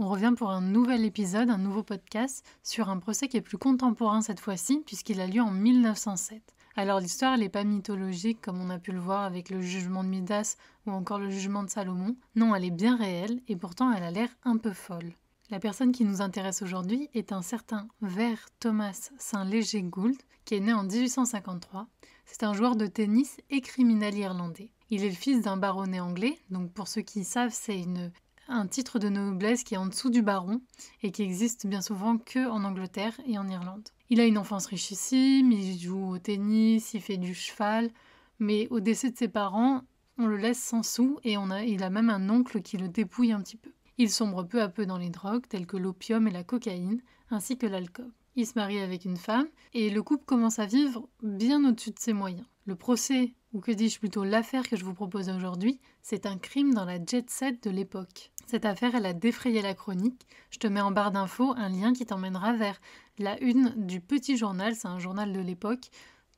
On revient pour un nouvel épisode, un nouveau podcast sur un procès qui est plus contemporain cette fois-ci puisqu'il a lieu en 1907. Alors l'histoire n'est pas mythologique comme on a pu le voir avec le jugement de Midas ou encore le jugement de Salomon. Non, elle est bien réelle et pourtant elle a l'air un peu folle. La personne qui nous intéresse aujourd'hui est un certain Vert Thomas Saint-Léger Gould, qui est né en 1853. C'est un joueur de tennis et criminel irlandais. Il est le fils d'un baronnet anglais, donc pour ceux qui savent, c'est une un titre de noblesse qui est en dessous du baron et qui existe bien souvent que en Angleterre et en Irlande. Il a une enfance richissime, il joue au tennis, il fait du cheval, mais au décès de ses parents, on le laisse sans sous et on a, il a même un oncle qui le dépouille un petit peu. Il sombre peu à peu dans les drogues telles que l'opium et la cocaïne, ainsi que l'alcool. Il se marie avec une femme et le couple commence à vivre bien au-dessus de ses moyens. Le procès ou que dis-je plutôt l'affaire que je vous propose aujourd'hui, c'est un crime dans la jet set de l'époque. Cette affaire, elle a défrayé la chronique. Je te mets en barre d'infos un lien qui t'emmènera vers la une du petit journal, c'est un journal de l'époque,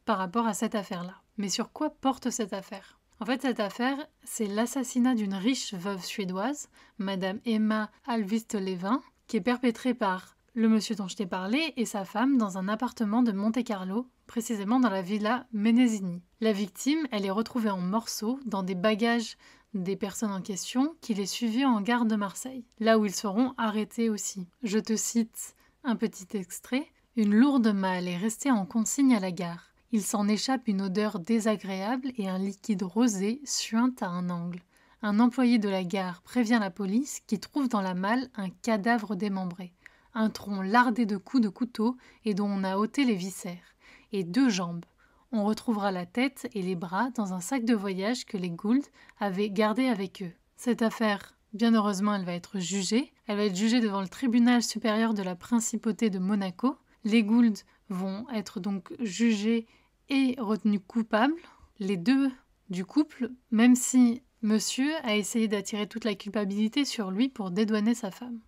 par rapport à cette affaire-là. Mais sur quoi porte cette affaire en fait, cette affaire, c'est l'assassinat d'une riche veuve suédoise, Madame Emma Alvist-Levin, qui est perpétrée par le monsieur dont je t'ai parlé et sa femme dans un appartement de Monte-Carlo, précisément dans la villa Menesini. La victime, elle est retrouvée en morceaux dans des bagages des personnes en question qui les suivent en gare de Marseille, là où ils seront arrêtés aussi. Je te cite un petit extrait. Une lourde malle est restée en consigne à la gare. Il s'en échappe une odeur désagréable et un liquide rosé suinte à un angle. Un employé de la gare prévient la police qui trouve dans la malle un cadavre démembré un tronc lardé de coups de couteau et dont on a ôté les viscères, et deux jambes. On retrouvera la tête et les bras dans un sac de voyage que les Gould avaient gardé avec eux. Cette affaire, bien heureusement, elle va être jugée. Elle va être jugée devant le tribunal supérieur de la principauté de Monaco. Les Gould vont être donc jugés et retenus coupables, les deux du couple, même si monsieur a essayé d'attirer toute la culpabilité sur lui pour dédouaner sa femme.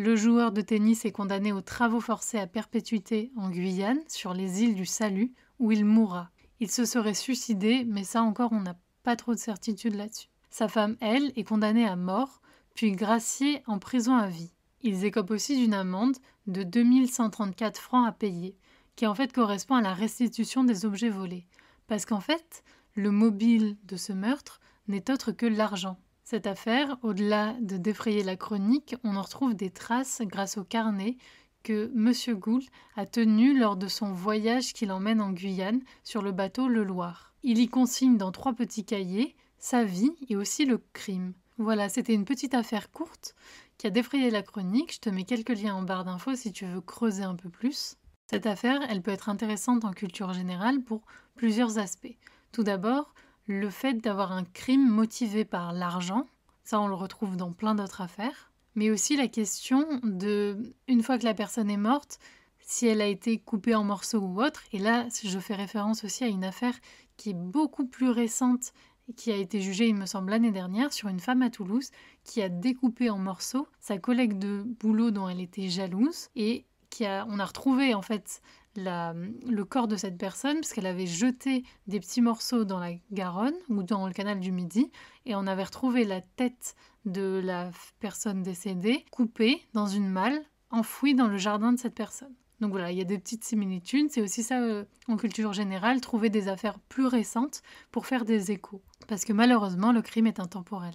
Le joueur de tennis est condamné aux travaux forcés à perpétuité en Guyane, sur les îles du Salut, où il mourra. Il se serait suicidé, mais ça encore, on n'a pas trop de certitude là-dessus. Sa femme, elle, est condamnée à mort, puis graciée en prison à vie. Ils écopent aussi d'une amende de 2134 francs à payer, qui en fait correspond à la restitution des objets volés. Parce qu'en fait, le mobile de ce meurtre n'est autre que l'argent. Cette affaire, au-delà de défrayer la chronique, on en retrouve des traces grâce au carnet que M. Gould a tenu lors de son voyage qu'il emmène en Guyane sur le bateau Le Loir. Il y consigne dans trois petits cahiers sa vie et aussi le crime. Voilà, c'était une petite affaire courte qui a défrayé la chronique. Je te mets quelques liens en barre d'infos si tu veux creuser un peu plus. Cette affaire, elle peut être intéressante en culture générale pour plusieurs aspects. Tout d'abord, le fait d'avoir un crime motivé par l'argent, ça on le retrouve dans plein d'autres affaires, mais aussi la question de, une fois que la personne est morte, si elle a été coupée en morceaux ou autre, et là je fais référence aussi à une affaire qui est beaucoup plus récente et qui a été jugée, il me semble, l'année dernière sur une femme à Toulouse qui a découpé en morceaux sa collègue de boulot dont elle était jalouse et on a retrouvé en fait le corps de cette personne parce qu'elle avait jeté des petits morceaux dans la Garonne ou dans le canal du Midi et on avait retrouvé la tête de la personne décédée coupée dans une malle enfouie dans le jardin de cette personne. Donc voilà, il y a des petites similitudes. C'est aussi ça euh, en culture générale, trouver des affaires plus récentes pour faire des échos. Parce que malheureusement, le crime est intemporel.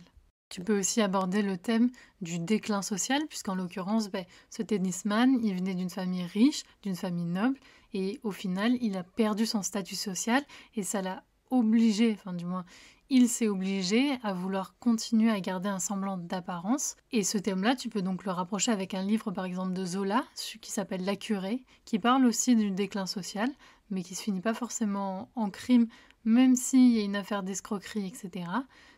Tu peux aussi aborder le thème du déclin social, puisqu'en l'occurrence, ben, ce tennisman, il venait d'une famille riche, d'une famille noble, et au final, il a perdu son statut social, et ça l'a obligé, enfin du moins, il s'est obligé à vouloir continuer à garder un semblant d'apparence. Et ce thème-là, tu peux donc le rapprocher avec un livre par exemple de Zola, qui s'appelle La curée, qui parle aussi du déclin social, mais qui se finit pas forcément en crime, même s'il y a une affaire d'escroquerie, etc.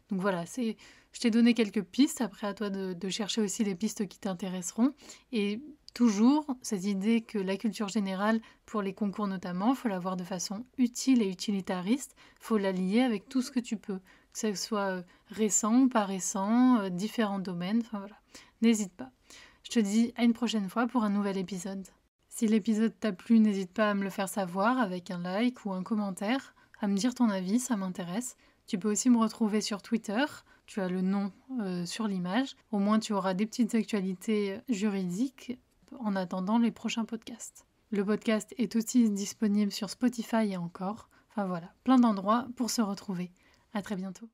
Donc voilà, c'est, je t'ai donné quelques pistes, après à toi de, de chercher aussi les pistes qui t'intéresseront. Et Toujours cette idée que la culture générale, pour les concours notamment, faut la voir de façon utile et utilitariste, faut la lier avec tout ce que tu peux, que ce soit euh, récent pas récent, euh, différents domaines, enfin voilà. N'hésite pas. Je te dis à une prochaine fois pour un nouvel épisode. Si l'épisode t'a plu, n'hésite pas à me le faire savoir avec un like ou un commentaire, à me dire ton avis, ça m'intéresse. Tu peux aussi me retrouver sur Twitter, tu as le nom euh, sur l'image. Au moins tu auras des petites actualités juridiques en attendant les prochains podcasts. Le podcast est aussi disponible sur Spotify et encore. Enfin voilà, plein d'endroits pour se retrouver. À très bientôt.